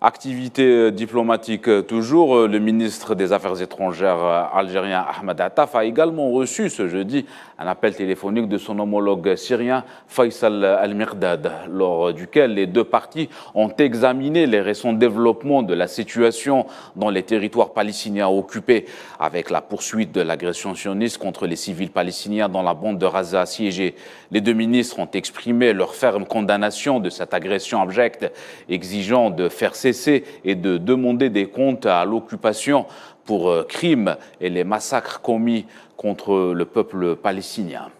Activité euh, diplomatique euh, toujours, euh, le ministre des Affaires étrangères algérien Ahmed Attaf a également reçu ce jeudi un appel téléphonique de son homologue syrien Faisal Al-Mirdad, lors duquel les deux parties ont examiné les récents développements de la situation dans les territoires palestiniens occupés, avec la poursuite de l'agression sioniste contre les civils palestiniens dans la bande de Raza siégée. Les deux ministres ont exprimé leur ferme condamnation de cette agression abjecte, exigeant de faire cesser et de demander des comptes à l'occupation pour euh, crimes et les massacres commis contre le peuple palestinien.